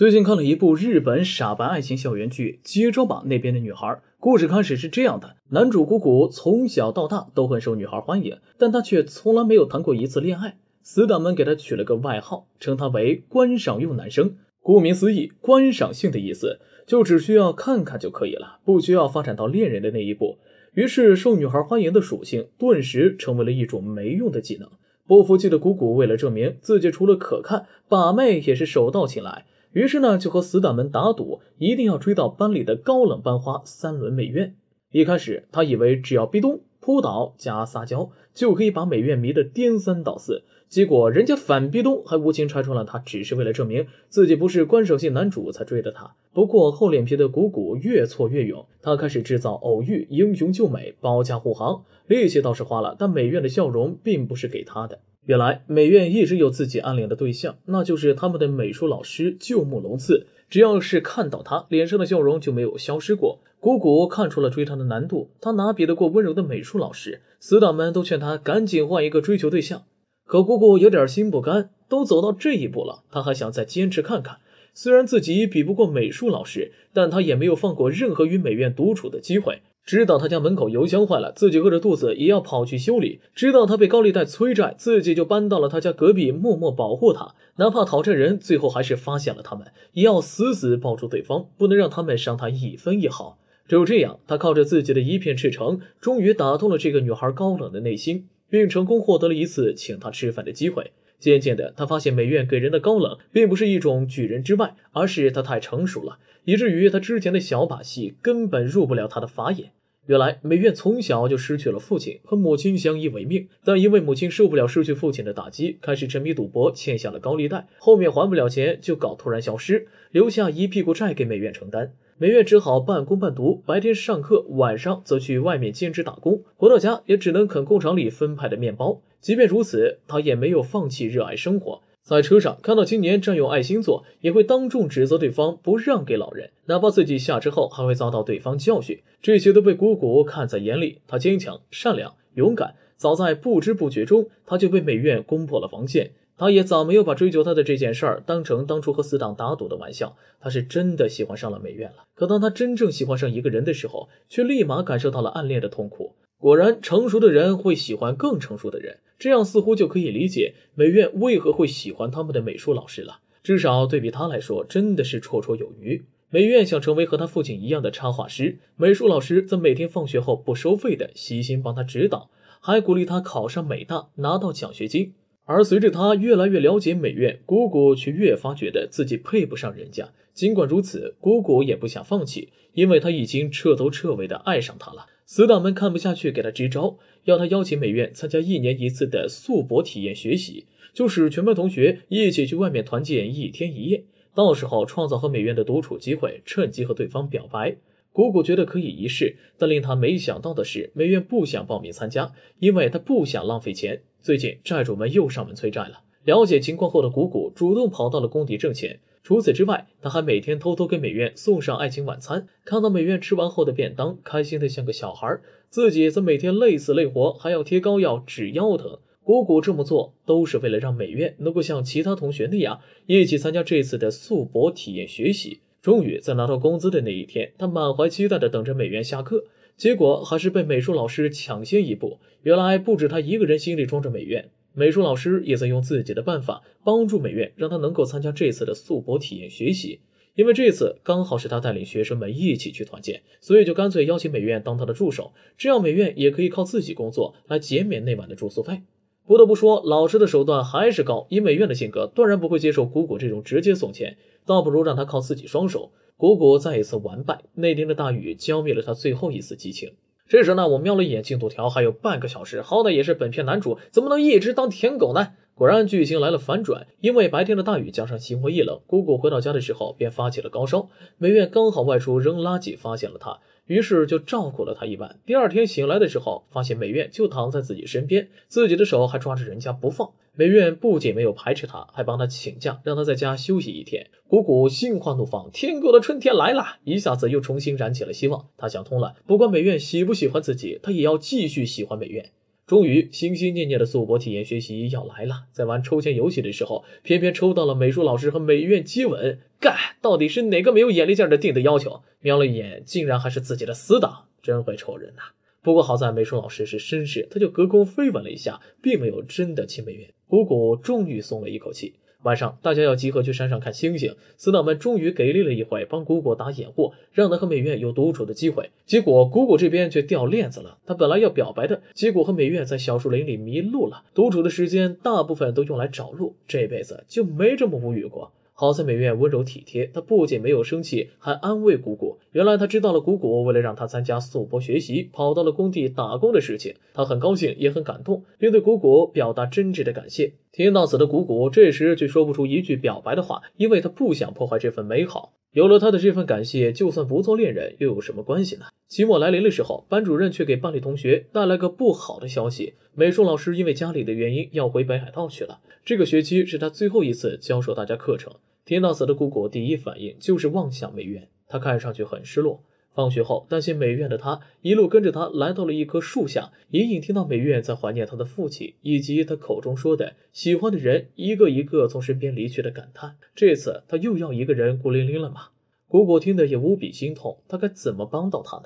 最近看了一部日本傻白爱情校园剧，《接招吧，那边的女孩》。故事开始是这样的：男主谷谷从小到大都很受女孩欢迎，但他却从来没有谈过一次恋爱。死党们给他取了个外号，称他为“观赏用男生”。顾名思义，“观赏性”的意思就只需要看看就可以了，不需要发展到恋人的那一步。于是，受女孩欢迎的属性顿时成为了一种没用的技能。不服气的谷谷为了证明自己除了可看，把妹也是手到擒来。于是呢，就和死党们打赌，一定要追到班里的高冷班花三轮美院。一开始，他以为只要壁咚、扑倒加撒娇，就可以把美院迷得颠三倒四。结果人家反壁咚，还无情拆穿了他，只是为了证明自己不是观赏系男主才追的他。不过厚脸皮的谷谷越挫越勇，他开始制造偶遇、英雄救美、保驾护航，力气倒是花了，但美院的笑容并不是给他的。原来美院一直有自己暗恋的对象，那就是他们的美术老师旧木龙次。只要是看到他，脸上的笑容就没有消失过。姑姑看出了追他的难度，他哪比得过温柔的美术老师？死党们都劝他赶紧换一个追求对象，可姑姑有点心不甘，都走到这一步了，他还想再坚持看看。虽然自己比不过美术老师，但他也没有放过任何与美院独处的机会。知道他家门口油箱坏了，自己饿着肚子也要跑去修理；知道他被高利贷催债，自己就搬到了他家隔壁，默默保护他。哪怕讨债人最后还是发现了他们，也要死死抱住对方，不能让他们伤他一分一毫。只有这样，他靠着自己的一片赤诚，终于打动了这个女孩高冷的内心，并成功获得了一次请她吃饭的机会。渐渐的，他发现美院给人的高冷并不是一种举人之外，而是他太成熟了，以至于他之前的小把戏根本入不了他的法眼。原来，美院从小就失去了父亲，和母亲相依为命。但因为母亲受不了失去父亲的打击，开始沉迷赌博，欠下了高利贷。后面还不了钱，就搞突然消失，留下一屁股债给美院承担。美院只好半工半读，白天上课，晚上则去外面兼职打工。回到家，也只能啃工厂里分派的面包。即便如此，他也没有放弃热爱生活。在车上看到青年占用爱心座，也会当众指责对方不让给老人，哪怕自己下车后还会遭到对方教训。这些都被姑姑看在眼里。他坚强、善良、勇敢。早在不知不觉中，他就被美院攻破了防线。他也早没有把追求他的这件事儿当成当初和死党打赌的玩笑。他是真的喜欢上了美院了。可当他真正喜欢上一个人的时候，却立马感受到了暗恋的痛苦。果然，成熟的人会喜欢更成熟的人，这样似乎就可以理解美院为何会喜欢他们的美术老师了。至少对比他来说，真的是绰绰有余。美院想成为和他父亲一样的插画师，美术老师则每天放学后不收费的悉心帮他指导，还鼓励他考上美大，拿到奖学金。而随着他越来越了解美院，姑姑却越发觉得自己配不上人家。尽管如此，姑姑也不想放弃，因为他已经彻头彻尾的爱上他了。死党们看不下去，给他支招，要他邀请美院参加一年一次的素博体验学习，就是全班同学一起去外面团建一天一夜，到时候创造和美院的独处机会，趁机和对方表白。谷谷觉得可以一试，但令他没想到的是，美院不想报名参加，因为他不想浪费钱。最近债主们又上门催债了。了解情况后的谷谷主动跑到了工地挣钱。除此之外，他还每天偷偷给美院送上爱情晚餐。看到美院吃完后的便当，开心的像个小孩。自己则每天累死累活，还要贴膏药止腰疼。姑姑这么做，都是为了让美院能够像其他同学那样，一起参加这次的素博体验学习。终于在拿到工资的那一天，他满怀期待的等着美院下课，结果还是被美术老师抢先一步。原来不止他一个人心里装着美院。美术老师也在用自己的办法帮助美院，让他能够参加这次的素博体验学习。因为这次刚好是他带领学生们一起去团建，所以就干脆邀请美院当他的助手，这样美院也可以靠自己工作来减免那晚的住宿费。不得不说，老师的手段还是高。以美院的性格，断然不会接受姑姑这种直接送钱，倒不如让他靠自己双手。姑姑再一次完败，那天的大雨浇灭了他最后一丝激情。这时呢，我瞄了一眼进度条，还有半个小时。好歹也是本片男主，怎么能一直当舔狗呢？果然剧情来了反转，因为白天的大雨加上心灰意冷，姑姑回到家的时候便发起了高烧。美月刚好外出扔垃圾，发现了她。于是就照顾了他一晚。第二天醒来的时候，发现美院就躺在自己身边，自己的手还抓着人家不放。美院不仅没有排斥他，还帮他请假，让他在家休息一天。姑姑心花怒放，天狗的春天来啦！一下子又重新燃起了希望。他想通了，不管美院喜不喜欢自己，他也要继续喜欢美院。终于心心念念的素博体验学习要来了，在玩抽签游戏的时候，偏偏抽到了美术老师和美院接吻，干，到底是哪个没有眼力劲儿的定的要求？瞄了一眼，竟然还是自己的死党，真会抽人呐！不过好在美术老师是绅士，他就隔空飞吻了一下，并没有真的亲美院。姑姑终于松了一口气。晚上大家要集合去山上看星星，死党们终于给力了一回，帮谷谷打掩护，让他和美月有独处的机会。结果谷谷这边却掉链子了，他本来要表白的，结果和美月在小树林里迷路了，独处的时间大部分都用来找路，这辈子就没这么无语过。好在美院温柔体贴，他不仅没有生气，还安慰谷谷。原来他知道了谷谷为了让他参加素博学习，跑到了工地打工的事情。他很高兴，也很感动，并对谷谷表达真挚的感谢。听到此的谷谷，这时却说不出一句表白的话，因为他不想破坏这份美好。有了他的这份感谢，就算不做恋人，又有什么关系呢？期末来临的时候，班主任却给班里同学带来个不好的消息：美术老师因为家里的原因要回北海道去了。这个学期是他最后一次教授大家课程。听到此的姑姑第一反应就是望向美院，她看上去很失落。放学后，担心美院的她一路跟着她来到了一棵树下，隐隐听到美院在怀念他的父亲，以及他口中说的喜欢的人一个一个从身边离去的感叹。这次他又要一个人孤零零了吗？姑姑听得也无比心痛，她该怎么帮到他呢？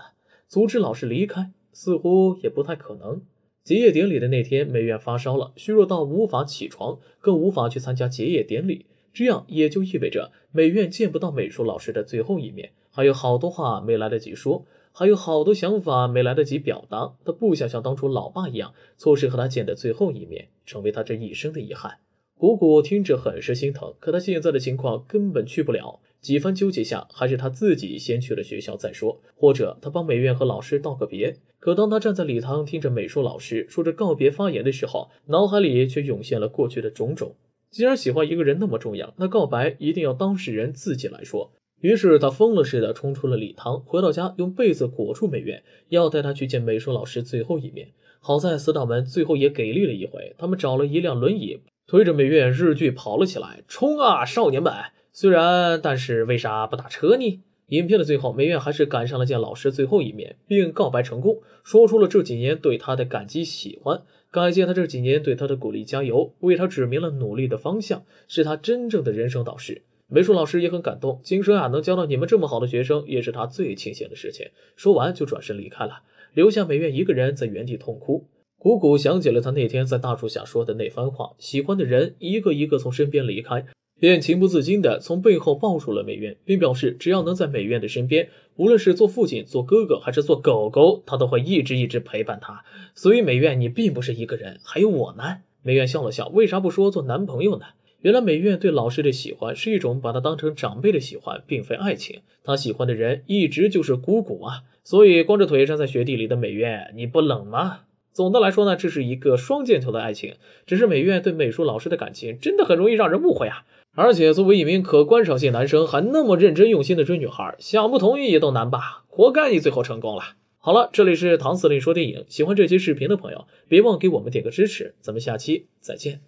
阻止老师离开似乎也不太可能。结业典礼的那天，美院发烧了，虚弱到无法起床，更无法去参加结业典礼。这样也就意味着美院见不到美术老师的最后一面，还有好多话没来得及说，还有好多想法没来得及表达。他不想像当初老爸一样，错失和他见的最后一面，成为他这一生的遗憾。姑姑听着很是心疼，可他现在的情况根本去不了。几番纠结下，还是他自己先去了学校再说，或者他帮美院和老师道个别。可当他站在礼堂，听着美术老师说着告别发言的时候，脑海里却涌现了过去的种种。既然喜欢一个人那么重要，那告白一定要当事人自己来说。于是他疯了似的冲出了礼堂，回到家用被子裹住美月，要带他去见美术老师最后一面。好在死党们最后也给力了一回，他们找了一辆轮椅，推着美月日剧跑了起来，冲啊，少年们！虽然但是为啥不打车呢？影片的最后，美院还是赶上了见老师最后一面，并告白成功，说出了这几年对他的感激、喜欢，感谢他这几年对他的鼓励、加油，为他指明了努力的方向，是他真正的人生导师。美术老师也很感动，今生啊能教到你们这么好的学生，也是他最庆幸的事情。说完就转身离开了，留下美院一个人在原地痛哭。谷谷想起了他那天在大树下说的那番话，喜欢的人一个一个从身边离开。便情不自禁地从背后抱住了美院，并表示只要能在美院的身边，无论是做父亲、做哥哥，还是做狗狗，他都会一直一直陪伴他。所以美院，你并不是一个人，还有我呢。美院笑了笑，为啥不说做男朋友呢？原来美院对老师的喜欢是一种把他当成长辈的喜欢，并非爱情。他喜欢的人一直就是姑姑啊。所以光着腿站在雪地里的美院，你不冷吗？总的来说呢，这是一个双箭头的爱情。只是美院对美术老师的感情真的很容易让人误会啊！而且作为一名可观赏性男生，还那么认真用心的追女孩，想不同意也都难吧？活该你最后成功了。好了，这里是唐司令说电影。喜欢这期视频的朋友，别忘给我们点个支持。咱们下期再见。